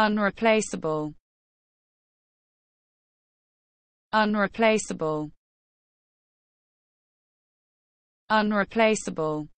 unreplaceable unreplaceable unreplaceable